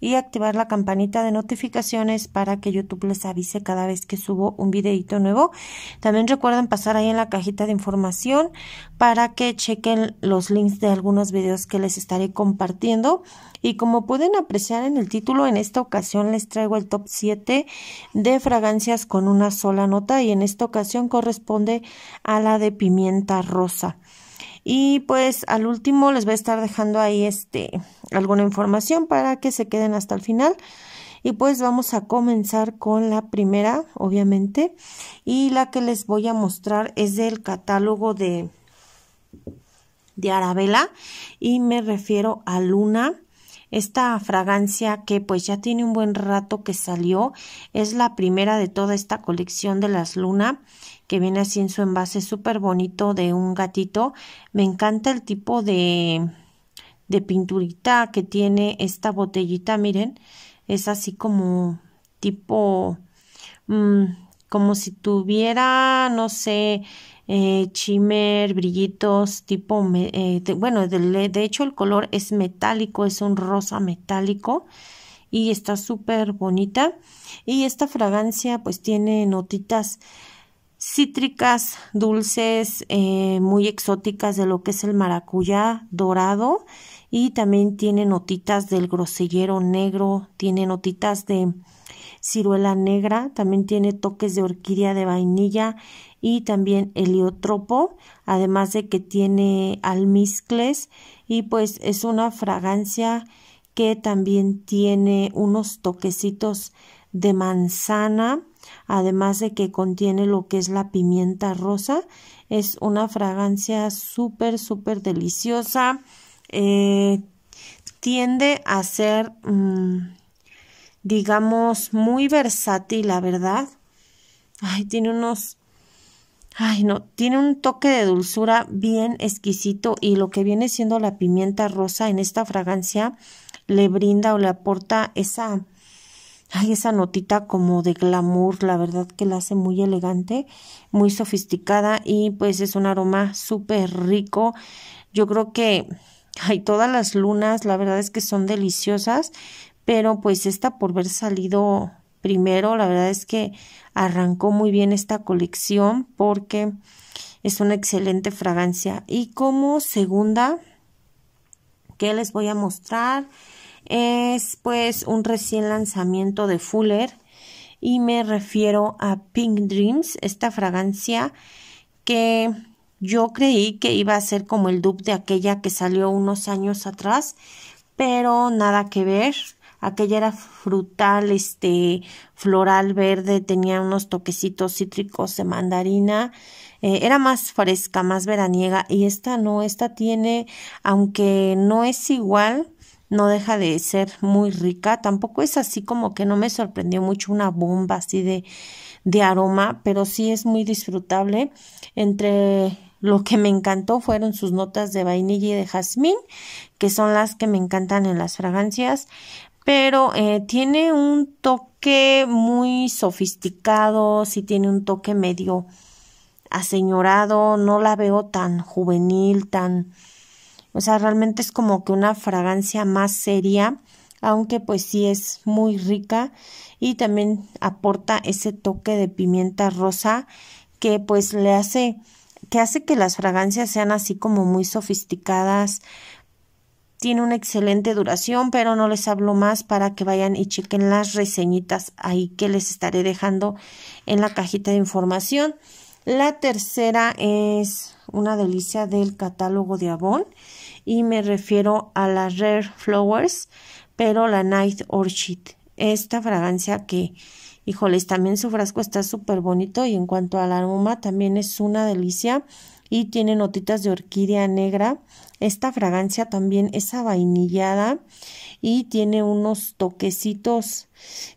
y activar la campanita de notificaciones para que YouTube les avise cada vez que subo un videito nuevo. También recuerden pasar ahí en la cajita de información para que chequen los links de algunos videos que les estaré compartiendo. Y como pueden apreciar en el título, en esta ocasión les traigo el top 7 de fragancias con una sola nota y en esta ocasión corresponde a la de pimienta rosa. Y pues al último les voy a estar dejando ahí este alguna información para que se queden hasta el final. Y pues vamos a comenzar con la primera, obviamente. Y la que les voy a mostrar es del catálogo de, de Arabella. Y me refiero a Luna. Esta fragancia que pues ya tiene un buen rato que salió, es la primera de toda esta colección de las Luna, que viene así en su envase súper bonito de un gatito. Me encanta el tipo de, de pinturita que tiene esta botellita, miren, es así como tipo, mm, como si tuviera, no sé, eh, chimer, brillitos, tipo, eh, bueno, de, hecho el color es metálico, es un rosa metálico y está súper bonita. Y esta fragancia pues tiene notitas cítricas, dulces, eh, muy exóticas de lo que es el maracuyá dorado y también tiene notitas del grosellero negro, tiene notitas de ciruela negra, también tiene toques de orquídea de vainilla y también heliotropo, además de que tiene almizcles y pues es una fragancia que también tiene unos toquecitos de manzana, además de que contiene lo que es la pimienta rosa. Es una fragancia súper, súper deliciosa. Eh, tiende a ser, mm, digamos, muy versátil, la verdad. tiene unos Ay, no, tiene un toque de dulzura bien exquisito y lo que viene siendo la pimienta rosa en esta fragancia le brinda o le aporta esa, ay, esa notita como de glamour, la verdad que la hace muy elegante, muy sofisticada y pues es un aroma súper rico. Yo creo que, hay todas las lunas, la verdad es que son deliciosas, pero pues esta por ver salido primero. La verdad es que arrancó muy bien esta colección porque es una excelente fragancia. Y como segunda, que les voy a mostrar es pues un recién lanzamiento de Fuller y me refiero a Pink Dreams, esta fragancia que yo creí que iba a ser como el dupe de aquella que salió unos años atrás, pero nada que ver aquella era frutal, este, floral verde, tenía unos toquecitos cítricos de mandarina, eh, era más fresca, más veraniega, y esta no, esta tiene, aunque no es igual, no deja de ser muy rica, tampoco es así como que no me sorprendió mucho una bomba así de, de aroma, pero sí es muy disfrutable. Entre lo que me encantó fueron sus notas de vainilla y de jazmín, que son las que me encantan en las fragancias pero eh, tiene un toque muy sofisticado, sí tiene un toque medio aseñorado, no la veo tan juvenil, tan... O sea, realmente es como que una fragancia más seria, aunque pues sí es muy rica y también aporta ese toque de pimienta rosa que pues le hace que hace que las fragancias sean así como muy sofisticadas, tiene una excelente duración, pero no les hablo más para que vayan y chequen las reseñitas ahí que les estaré dejando en la cajita de información. La tercera es una delicia del catálogo de Avon y me refiero a la Rare Flowers, pero la Night Orchid. Esta fragancia que, híjoles, también su frasco está súper bonito y en cuanto al aroma también es una delicia y tiene notitas de orquídea negra. Esta fragancia también es avainillada y tiene unos toquecitos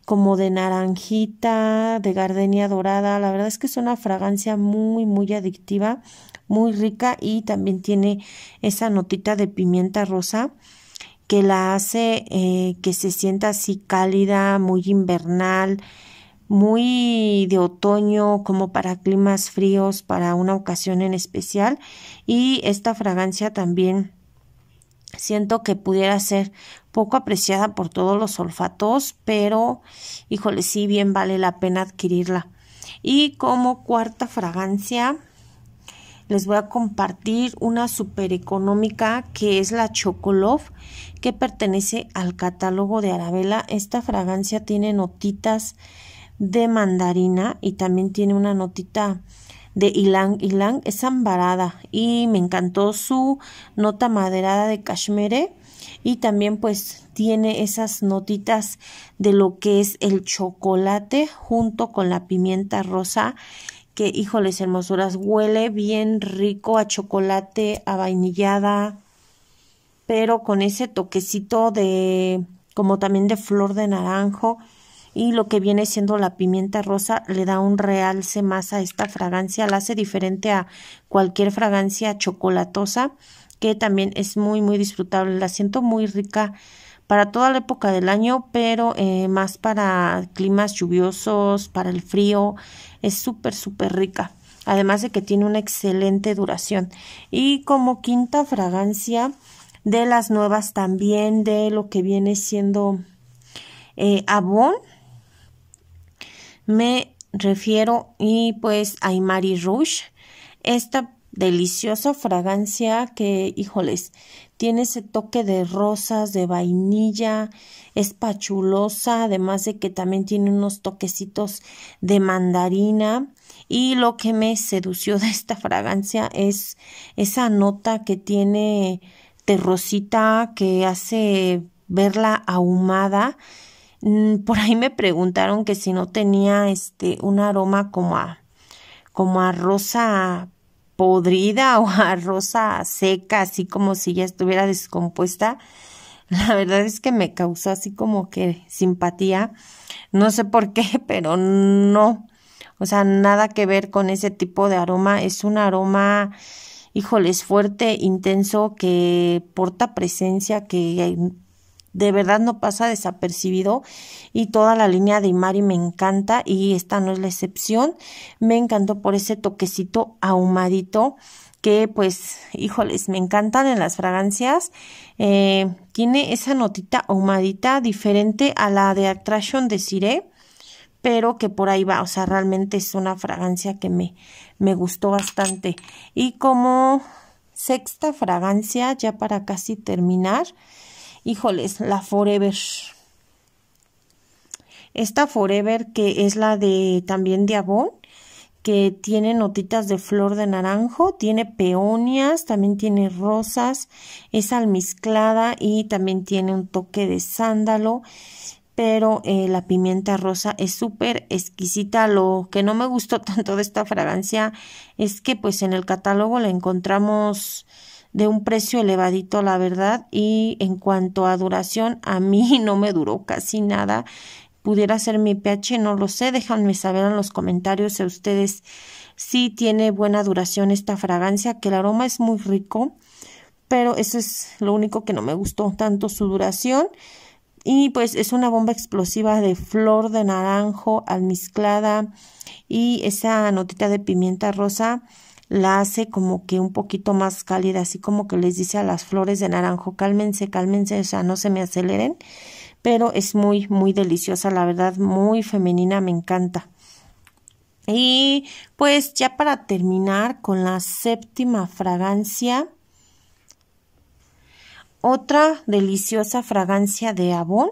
como de naranjita, de gardenia dorada. La verdad es que es una fragancia muy, muy adictiva, muy rica y también tiene esa notita de pimienta rosa que la hace eh, que se sienta así cálida, muy invernal muy de otoño, como para climas fríos, para una ocasión en especial. Y esta fragancia también siento que pudiera ser poco apreciada por todos los olfatos, pero híjole, sí bien vale la pena adquirirla. Y como cuarta fragancia, les voy a compartir una super económica que es la Chocolov, que pertenece al catálogo de Arabella. Esta fragancia tiene notitas de mandarina y también tiene una notita de ylang ylang es ambarada y me encantó su nota maderada de cashmere y también pues tiene esas notitas de lo que es el chocolate junto con la pimienta rosa que híjoles hermosuras huele bien rico a chocolate a vainillada pero con ese toquecito de como también de flor de naranjo y lo que viene siendo la pimienta rosa le da un realce más a esta fragancia, la hace diferente a cualquier fragancia chocolatosa que también es muy muy disfrutable, la siento muy rica para toda la época del año, pero eh, más para climas lluviosos, para el frío, es súper súper rica. Además de que tiene una excelente duración. Y como quinta fragancia de las nuevas también de lo que viene siendo eh, Avon, me refiero y pues a Imari Rouge, esta deliciosa fragancia que, híjoles, tiene ese toque de rosas, de vainilla, es pachulosa, además de que también tiene unos toquecitos de mandarina. Y lo que me sedució de esta fragancia es esa nota que tiene terrosita que hace verla ahumada Mm, por ahí me preguntaron que si no tenía este un aroma como a como a rosa podrida o a rosa seca, así como si ya estuviera descompuesta. La verdad es que me causó así como que simpatía. No sé por qué, pero no. O sea, nada que ver con ese tipo de aroma. Es un aroma, híjoles, fuerte, intenso, que porta presencia, que de verdad no pasa desapercibido y toda la línea de Imari me encanta y esta no es la excepción. Me encantó por ese toquecito ahumadito que pues, híjoles, me encantan en las fragancias. Eh, tiene esa notita ahumadita diferente a la de Attraction de Cire, pero que por ahí va, o sea, realmente es una fragancia que me, me gustó bastante. Y como sexta fragancia, ya para casi terminar, híjoles, la Forever. Esta Forever que es la de también de Avon, que tiene notitas de flor de naranjo, tiene peonias, también tiene rosas, es almizclada y también tiene un toque de sándalo pero eh, la pimienta rosa es súper exquisita. Lo que no me gustó tanto de esta fragancia es que pues en el catálogo la encontramos de un precio elevadito, la verdad, y en cuanto a duración, a mí no me duró casi nada. Pudiera ser mi pH, no lo sé, déjanme saber en los comentarios si ustedes Si tiene buena duración esta fragancia, que el aroma es muy rico, pero eso es lo único que no me gustó tanto su duración. Y pues es una bomba explosiva de flor de naranjo almizclada y esa notita de pimienta rosa la hace como que un poquito más cálida, así como que les dice a las flores de naranjo, cálmense, cálmense, o sea, no se me aceleren, pero es muy, muy deliciosa, la verdad, muy femenina, me encanta. Y pues ya para terminar con la séptima fragancia, otra deliciosa fragancia de abón,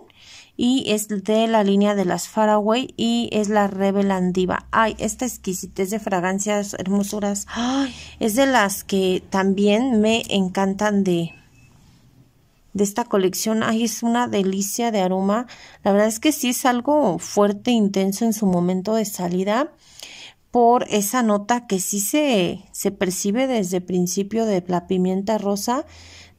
y es de la línea de las Faraway y es la Reveland Ay, esta exquisitez de fragancias, hermosuras. Ay, es de las que también me encantan de de esta colección. Ay, es una delicia de aroma. La verdad es que sí es algo fuerte, intenso en su momento de salida por esa nota que sí se, se percibe desde principio de la pimienta rosa,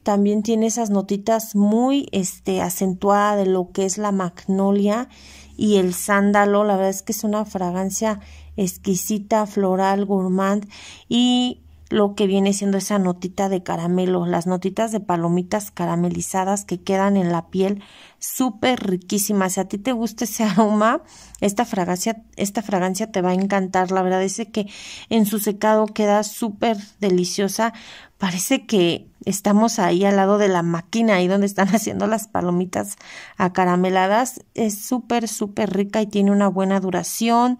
también tiene esas notitas muy este, acentuada de lo que es la magnolia y el sándalo. La verdad es que es una fragancia exquisita, floral, gourmand y lo que viene siendo esa notita de caramelo, las notitas de palomitas caramelizadas que quedan en la piel, súper riquísimas. Si a ti te gusta ese aroma, esta fragancia, esta fragancia te va a encantar. La verdad es que en su secado queda súper deliciosa Parece que estamos ahí al lado de la máquina, ahí donde están haciendo las palomitas acarameladas. Es súper, súper rica y tiene una buena duración.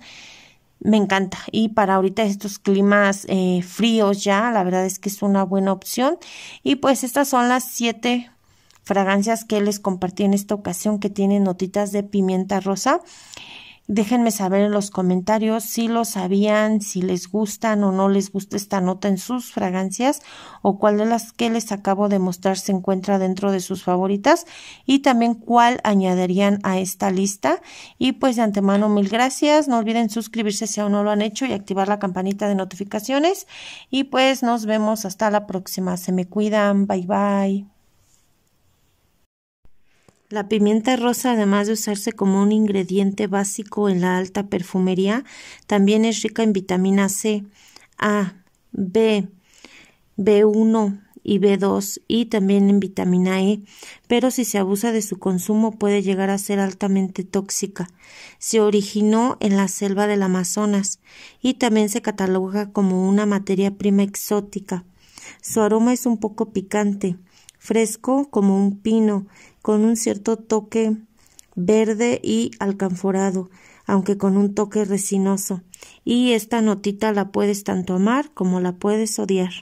Me encanta. Y para ahorita estos climas eh, fríos ya, la verdad es que es una buena opción. Y pues estas son las siete fragancias que les compartí en esta ocasión que tienen notitas de pimienta rosa. Déjenme saber en los comentarios si lo sabían, si les gustan o no les gusta esta nota en sus fragancias o cuál de las que les acabo de mostrar se encuentra dentro de sus favoritas y también cuál añadirían a esta lista. Y pues de antemano mil gracias. No olviden suscribirse si aún no lo han hecho y activar la campanita de notificaciones. Y pues nos vemos hasta la próxima. Se me cuidan. Bye bye. La pimienta rosa, además de usarse como un ingrediente básico en la alta perfumería, también es rica en vitamina C, A, B, B1 y B2 y también en vitamina E, pero si se abusa de su consumo puede llegar a ser altamente tóxica. Se originó en la selva del Amazonas y también se cataloga como una materia prima exótica. Su aroma es un poco picante fresco como un pino, con un cierto toque verde y alcanforado, aunque con un toque resinoso. Y esta notita la puedes tanto amar como la puedes odiar.